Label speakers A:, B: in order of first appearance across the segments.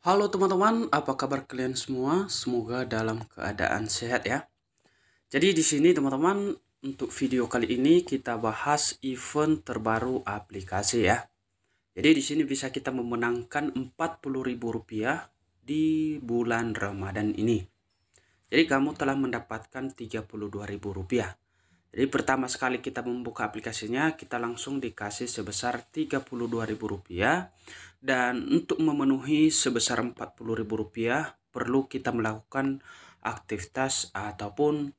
A: Halo teman-teman, apa kabar kalian semua? Semoga dalam keadaan sehat ya. Jadi di sini teman-teman, untuk video kali ini kita bahas event terbaru aplikasi ya. Jadi di sini bisa kita memenangkan Rp40.000 di bulan Ramadan ini. Jadi kamu telah mendapatkan Rp32.000. Jadi pertama sekali kita membuka aplikasinya, kita langsung dikasih sebesar Rp32.000 dan untuk memenuhi sebesar Rp40.000 perlu kita melakukan aktivitas ataupun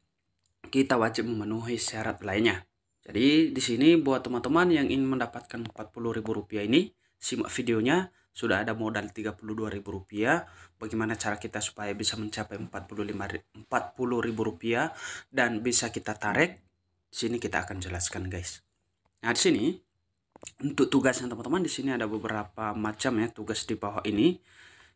A: kita wajib memenuhi syarat lainnya. Jadi di sini buat teman-teman yang ingin mendapatkan Rp40.000 ini, simak videonya sudah ada modal Rp32.000 bagaimana cara kita supaya bisa mencapai rp 40000 dan bisa kita tarik sini kita akan jelaskan guys. Nah, di sini untuk tugasnya teman-teman di sini ada beberapa macam ya tugas di bawah ini.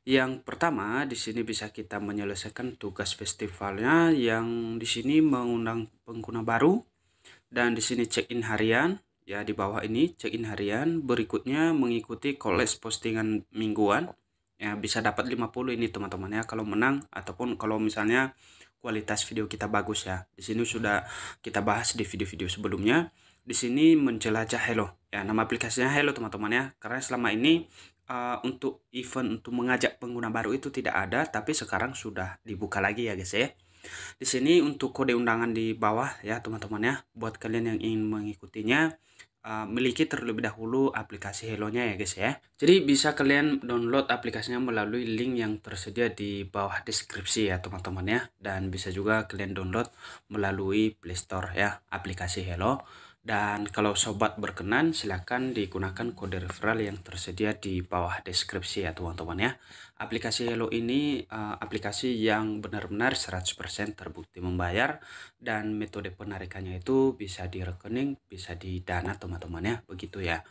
A: Yang pertama, di sini bisa kita menyelesaikan tugas festivalnya yang di sini mengundang pengguna baru dan di sini check-in harian ya di bawah ini check-in harian, berikutnya mengikuti koles postingan mingguan ya bisa dapat 50 ini teman-teman ya kalau menang ataupun kalau misalnya kualitas video kita bagus ya di sini sudah kita bahas di video-video sebelumnya di sini menjelajah Hello ya nama aplikasinya Hello teman-teman ya karena selama ini uh, untuk event untuk mengajak pengguna baru itu tidak ada tapi sekarang sudah dibuka lagi ya guys ya di sini untuk kode undangan di bawah ya teman-teman ya buat kalian yang ingin mengikutinya uh, miliki terlebih dahulu aplikasi Hello-nya ya guys ya. Jadi bisa kalian download aplikasinya melalui link yang tersedia di bawah deskripsi ya teman-teman ya. Dan bisa juga kalian download melalui Play Store ya aplikasi Hello. Dan kalau sobat berkenan, silakan digunakan kode referral yang tersedia di bawah deskripsi ya teman-teman ya. Aplikasi Hello ini uh, aplikasi yang benar-benar 100% terbukti membayar dan metode penarikannya itu bisa di rekening, bisa di dana teman-teman ya, begitu ya.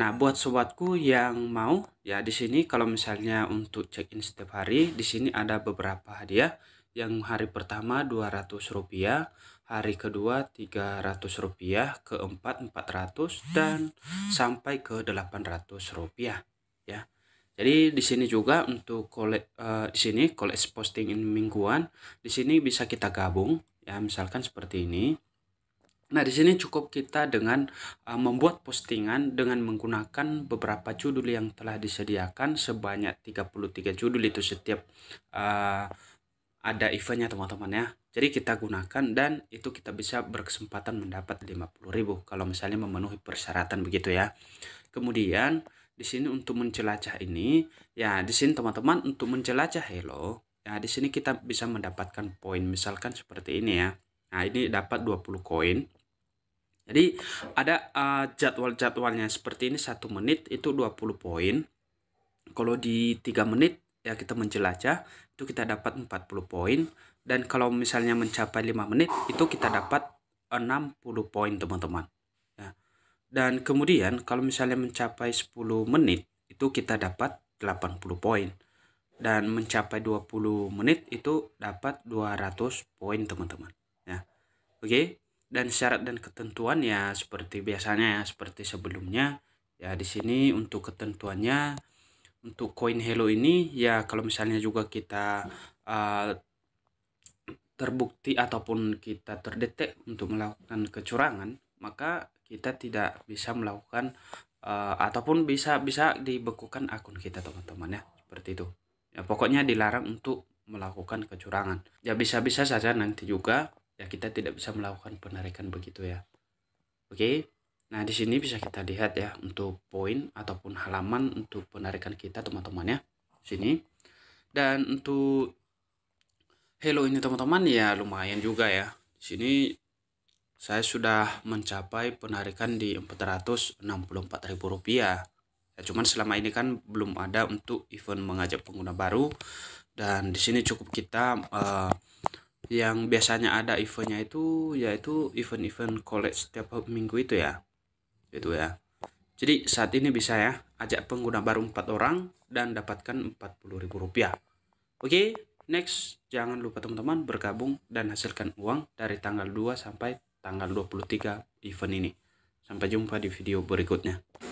A: Nah, buat sobatku yang mau ya di sini kalau misalnya untuk check-in setiap hari, di sini ada beberapa hadiah yang hari pertama 200 rupiah, hari kedua 300 rupiah, keempat 400 dan sampai ke 800 rupiah ya. Jadi di sini juga untuk kolek uh, eh, di sini kolek posting mingguan, di sini bisa kita gabung ya misalkan seperti ini. Nah, di sini cukup kita dengan uh, membuat postingan dengan menggunakan beberapa judul yang telah disediakan sebanyak 33 judul itu setiap uh, ada eventnya teman-teman ya. Jadi kita gunakan dan itu kita bisa berkesempatan mendapat 50.000 kalau misalnya memenuhi persyaratan begitu ya. Kemudian di sini untuk menjelajah ini ya di sini teman-teman untuk menjelajah hello ya di sini kita bisa mendapatkan poin misalkan seperti ini ya. Nah, ini dapat 20 koin. Jadi ada uh, jadwal-jadwalnya seperti ini satu menit itu 20 poin. Kalau di tiga menit ya kita menjelajah itu kita dapat 40 poin dan kalau misalnya mencapai 5 menit itu kita dapat 60 poin teman-teman ya. dan kemudian kalau misalnya mencapai 10 menit itu kita dapat 80 poin dan mencapai 20 menit itu dapat 200 poin teman-teman ya oke okay? dan syarat dan ketentuan ya seperti biasanya ya seperti sebelumnya ya di sini untuk ketentuannya untuk koin Hello ini ya kalau misalnya juga kita uh, terbukti ataupun kita terdetek untuk melakukan kecurangan maka kita tidak bisa melakukan uh, ataupun bisa bisa dibekukan akun kita teman-teman ya seperti itu ya pokoknya dilarang untuk melakukan kecurangan ya bisa-bisa saja nanti juga ya kita tidak bisa melakukan penarikan begitu ya oke okay? Nah, di sini bisa kita lihat ya untuk poin ataupun halaman untuk penarikan kita teman-teman ya. Sini. Dan untuk Hello ini teman-teman ya lumayan juga ya. Di sini saya sudah mencapai penarikan di Rp464.000. Ya, cuman selama ini kan belum ada untuk event mengajak pengguna baru dan di sini cukup kita uh, yang biasanya ada eventnya itu yaitu event-event college setiap minggu itu ya gitu ya jadi saat ini bisa ya ajak pengguna baru empat orang dan dapatkan Rp40.000 oke next jangan lupa teman-teman bergabung dan hasilkan uang dari tanggal 2 sampai tanggal 23 event ini sampai jumpa di video berikutnya